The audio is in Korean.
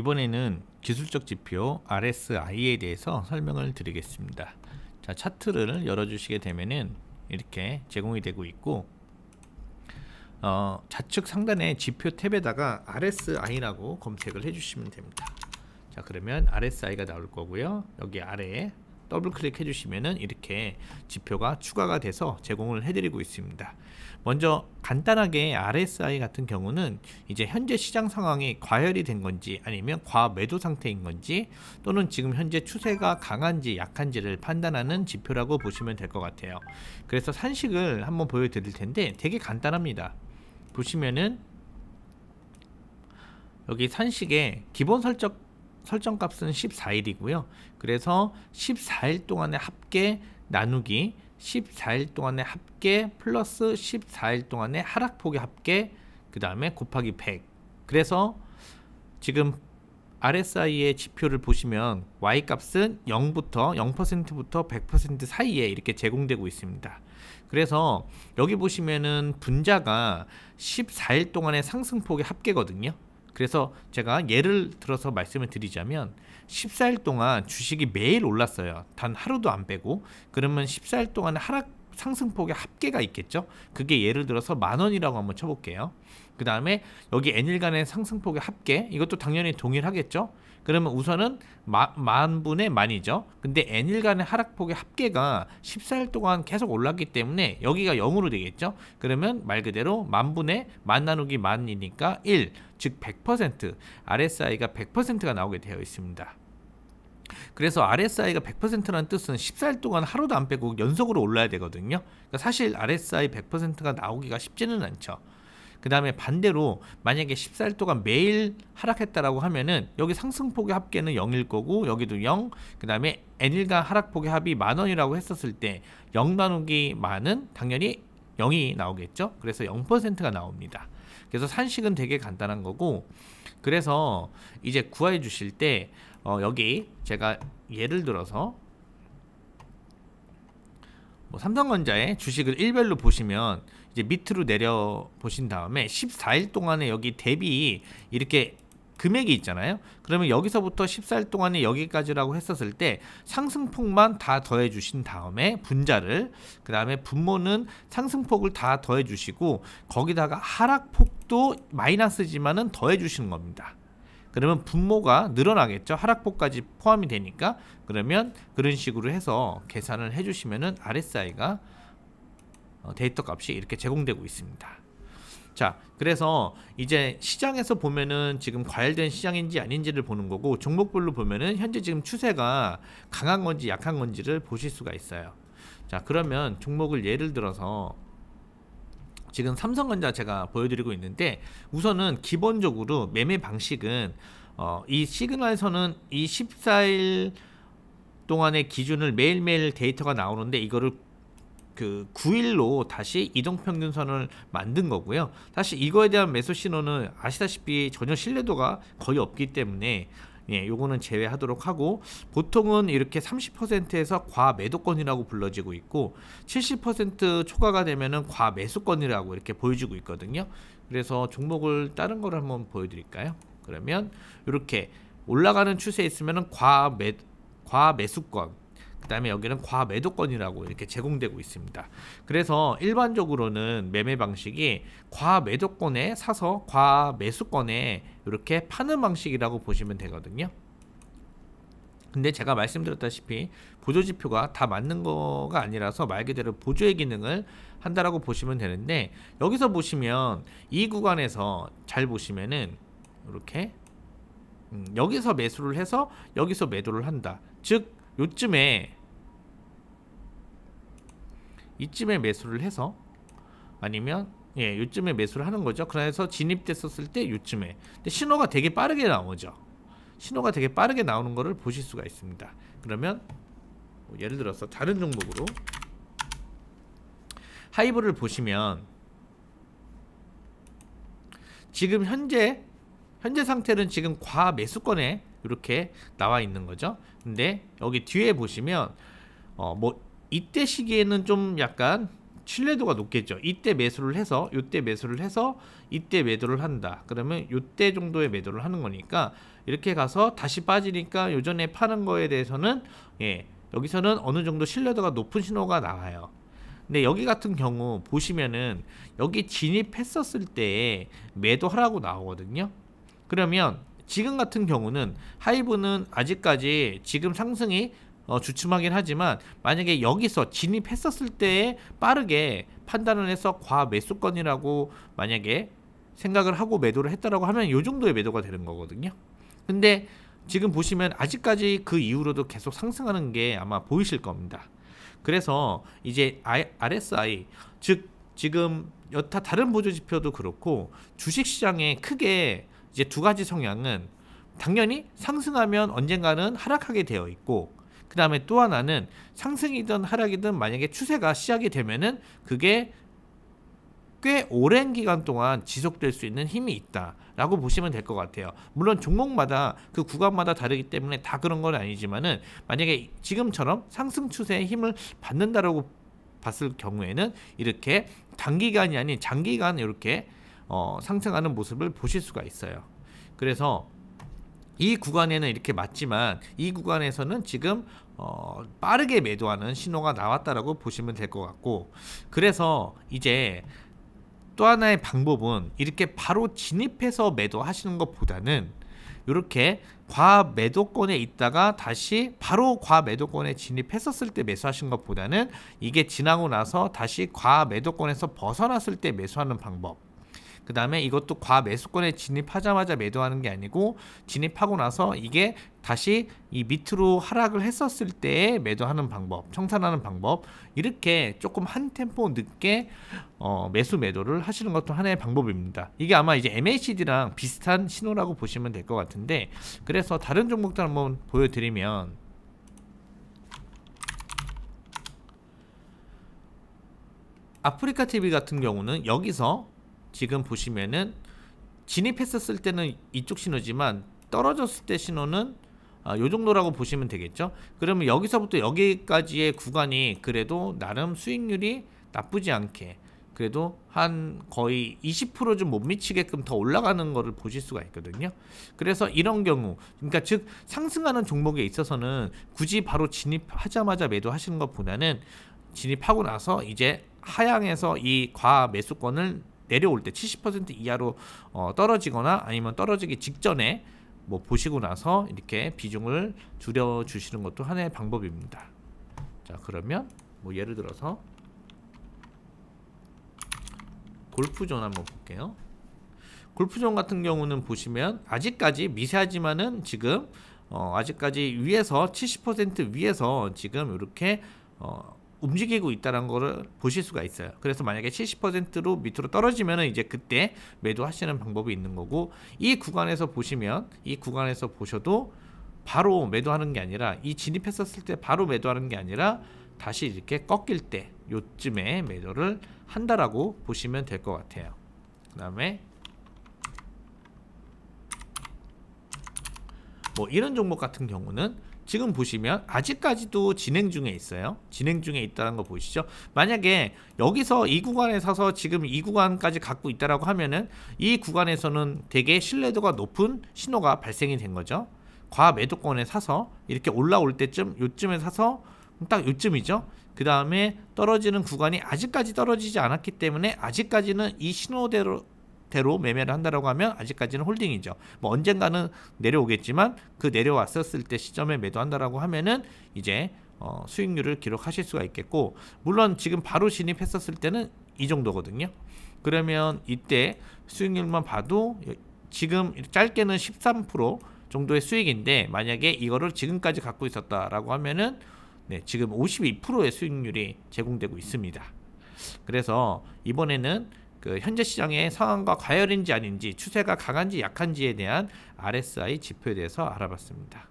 이번에는 기술적 지표 RSI에 대해서 설명을 드리겠습니다. 자, 차트를 열어주시게 되면은 이렇게 제공이 되고 있고 어, 좌측 상단에 지표 탭에다가 RSI라고 검색을 해주시면 됩니다. 자, 그러면 RSI가 나올 거고요. 여기 아래에 더블 클릭해 주시면은 이렇게 지표가 추가가 돼서 제공을 해드리고 있습니다. 먼저 간단하게 RSI 같은 경우는 이제 현재 시장 상황이 과열이 된 건지 아니면 과매도 상태인 건지 또는 지금 현재 추세가 강한지 약한지를 판단하는 지표라고 보시면 될 것 같아요. 그래서 산식을 한번 보여드릴 텐데 되게 간단합니다. 보시면은 여기 산식에 기본 설정 설정값은 14일이고요. 그래서 14일 동안의 합계 나누기 14일 동안의 합계 플러스 14일 동안의 하락폭의 합계 그 다음에 곱하기 100 그래서 지금 RSI의 지표를 보시면 Y값은 0부터 0%부터 100% 사이에 이렇게 제공되고 있습니다. 그래서 여기 보시면은 분자가 14일 동안의 상승폭의 합계거든요. 그래서 제가 예를 들어서 말씀을 드리자면 14일 동안 주식이 매일 올랐어요. 단 하루도 안 빼고 그러면 14일 동안 하락 상승폭의 합계가 있겠죠. 그게 예를 들어서 만 원이라고 한번 쳐볼게요. 그 다음에 여기 N일간의 상승폭의 합계 이것도 당연히 동일하겠죠. 그러면 우선은 만 분의 만이죠. 근데 n일간의 하락폭의 합계가 14일 동안 계속 올랐기 때문에 여기가 0으로 되겠죠. 그러면 말 그대로 만 분의 만 나누기 만이니까 1, 즉 100% RSI가 100%가 나오게 되어 있습니다. 그래서 RSI가 100%라는 뜻은 14일 동안 하루도 안 빼고 연속으로 올라야 되거든요. 그러니까 사실 RSI 100%가 나오기가 쉽지는 않죠. 그 다음에 반대로 만약에 14일 동안 매일 하락했다라고 하면은 여기 상승폭의 합계는 0일 거고 여기도 0, 그 다음에 N일간 하락폭의 합이 만원이라고 했었을 때 0 나누기 만은 당연히 0이 나오겠죠. 그래서 0%가 나옵니다. 그래서 산식은 되게 간단한 거고 그래서 이제 구해 주실 때어 여기 제가 예를 들어서 뭐 삼성전자의 주식을 일별로 보시면 이제 밑으로 내려 보신 다음에 14일 동안에 여기 대비 이렇게 금액이 있잖아요 그러면 여기서부터 14일 동안에 여기까지라고 했었을 때 상승폭만 다 더해 주신 다음에 분자를 그 다음에 분모는 상승폭을 다 더해 주시고 거기다가 하락폭도 마이너스지만은 더해 주시는 겁니다 그러면 분모가 늘어나겠죠. 하락폭까지 포함이 되니까 그러면 그런 식으로 해서 계산을 해주시면은 RSI가 어, 데이터 값이 이렇게 제공되고 있습니다. 자 그래서 이제 시장에서 보면은 지금 과열된 시장인지 아닌지를 보는 거고 종목별로 보면은 현재 지금 추세가 강한 건지 약한 건지를 보실 수가 있어요 자 그러면 종목을 예를 들어서 지금 삼성전자 제가 보여드리고 있는데 우선은 기본적으로 매매 방식은 어, 이 시그널에서는 이 14일 동안의 기준을 매일매일 데이터가 나오는데 이거를 그 9일로 다시 이동평균선을 만든 거고요. 사실 이거에 대한 매수 신호는 아시다시피 전혀 신뢰도가 거의 없기 때문에 예, 요거는 제외하도록 하고 보통은 이렇게 30%에서 과매도권이라고 불러지고 있고 70% 초과가 되면은 과매수권이라고 이렇게 보여지고 있거든요. 그래서 종목을 다른 걸 한번 보여드릴까요? 그러면 이렇게 올라가는 추세에 있으면은 과매 과매수권 그 다음에 여기는 과매도권이라고 이렇게 제공되고 있습니다 그래서 일반적으로는 매매 방식이 과매도권에 사서 과매수권에 이렇게 파는 방식이라고 보시면 되거든요 근데 제가 말씀드렸다시피 보조지표가 다 맞는 거가 아니라서 말 그대로 보조의 기능을 한다라고 보시면 되는데 여기서 보시면 이 구간에서 잘 보시면은 이렇게 음, 여기서 매수를 해서 여기서 매도를 한다 즉 요쯤에 이쯤에 매수를 해서 아니면 예, 요쯤에 매수를 하는 거죠. 그래서 진입됐었을 때 요쯤에 근데 신호가 되게 빠르게 나오죠. 신호가 되게 빠르게 나오는 거를 보실 수가 있습니다. 그러면 뭐 예를 들어서 다른 종목으로 하이브를 보시면 지금 현재 현재 상태는 지금 과 매수권에 이렇게 나와 있는 거죠. 근데 여기 뒤에 보시면 어, 뭐 이때 시기에는 좀 약간 신뢰도가 높겠죠 이때 매수를 해서 이때 매수를 해서 이때 매도를 한다 그러면 이때 정도의 매도를 하는 거니까 이렇게 가서 다시 빠지니까 요전에 파는 거에 대해서는 예 여기서는 어느 정도 신뢰도가 높은 신호가 나와요 근데 여기 같은 경우 보시면은 여기 진입했었을 때 매도하라고 나오거든요 그러면 지금 같은 경우는 하이브는 아직까지 지금 상승이 어, 주춤하긴 하지만 만약에 여기서 진입했었을 때에 빠르게 판단을 해서 과매수권이라고 만약에 생각을 하고 매도를 했다라고 하면 이 정도의 매도가 되는 거거든요. 근데 지금 보시면 아직까지 그 이후로도 계속 상승하는 게 아마 보이실 겁니다. 그래서 이제 RSI 즉 지금 여타 다른 보조 지표도 그렇고 주식 시장에 크게 이제 두 가지 성향은 당연히 상승하면 언젠가는 하락하게 되어 있고 그 다음에 또 하나는 상승이든 하락이든 만약에 추세가 시작이 되면은 그게 꽤 오랜 기간 동안 지속될 수 있는 힘이 있다라고 보시면 될 것 같아요. 물론 종목마다 그 구간마다 다르기 때문에 다 그런 건 아니지만은 만약에 지금처럼 상승 추세의 힘을 받는다라고 봤을 경우에는 이렇게 단기간이 아닌 장기간 이렇게 어, 상승하는 모습을 보실 수가 있어요. 그래서 이 구간에는 이렇게 맞지만 이 구간에서는 지금 어 빠르게 매도하는 신호가 나왔다라고 보시면 될 것 같고 그래서 이제 또 하나의 방법은 이렇게 바로 진입해서 매도하시는 것보다는 이렇게 과매도권에 있다가 다시 바로 과매도권에 진입했었을 때 매수하신 것보다는 이게 지나고 나서 다시 과매도권에서 벗어났을 때 매수하는 방법 그 다음에 이것도 과 매수권에 진입하자마자 매도하는 게 아니고 진입하고 나서 이게 다시 이 밑으로 하락을 했었을 때 매도하는 방법, 청산하는 방법 이렇게 조금 한 템포 늦게 어, 매수 매도를 하시는 것도 하나의 방법입니다. 이게 아마 이제 MACD랑 비슷한 신호라고 보시면 될 것 같은데 그래서 다른 종목들 한번 보여드리면 아프리카 TV 같은 경우는 여기서 지금 보시면은 진입했었을 때는 이쪽 신호지만 떨어졌을 때 신호는 아, 요 정도라고 보시면 되겠죠 그러면 여기서부터 여기까지의 구간이 그래도 나름 수익률이 나쁘지 않게 그래도 한 거의 20%좀 못 미치게끔 더 올라가는 거를 보실 수가 있거든요 그래서 이런 경우 그러니까 즉 상승하는 종목에 있어서는 굳이 바로 진입하자마자 매도하시는 것보다는 진입하고 나서 이제 하향에서이 과 매수권을 내려올 때 70% 이하로 어, 떨어지거나 아니면 떨어지기 직전에 뭐 보시고 나서 이렇게 비중을 줄여 주시는 것도 하나의 방법입니다. 자 그러면 뭐 예를 들어서 골프존 한번 볼게요. 골프존 같은 경우는 보시면 아직까지 미세하지만은 지금 어 아직까지 위에서 70% 위에서 지금 이렇게 어 움직이고 있다는 것을 보실 수가 있어요 그래서 만약에 70%로 밑으로 떨어지면 이제 그때 매도하시는 방법이 있는 거고 이 구간에서 보시면 이 구간에서 보셔도 바로 매도하는 게 아니라 이 진입했었을 때 바로 매도하는 게 아니라 다시 이렇게 꺾일 때 요쯤에 매도를 한다라고 보시면 될 것 같아요 그 다음에 뭐 이런 종목 같은 경우는 지금 보시면 아직까지도 진행 중에 있어요 진행 중에 있다는 거 보시죠 만약에 여기서 이 구간에 사서 지금 이 구간까지 갖고 있다라고 하면은 이 구간에서는 되게 신뢰도가 높은 신호가 발생이 된 거죠 과매도권에 사서 이렇게 올라올 때쯤 요쯤에 사서 딱 요쯤이죠 그 다음에 떨어지는 구간이 아직까지 떨어지지 않았기 때문에 아직까지는 이 신호대로 형태로 매매를 한다라고 하면 아직까지는 홀딩이죠. 뭐 언젠가는 내려오겠지만 그 내려왔었을 때 시점에 매도한다라고 하면은 이제 어, 수익률을 기록하실 수가 있겠고 물론 지금 바로 진입했었을 때는 이 정도거든요. 그러면 이때 수익률만 봐도 지금 짧게는 13% 정도의 수익인데 만약에 이거를 지금까지 갖고 있었다라고 하면은 네, 지금 52%의 수익률이 제공되고 있습니다. 그래서 이번에는 그 현재 시장의 상황과 과열인지 아닌지 추세가 강한지 약한지에 대한 RSI 지표에 대해서 알아봤습니다.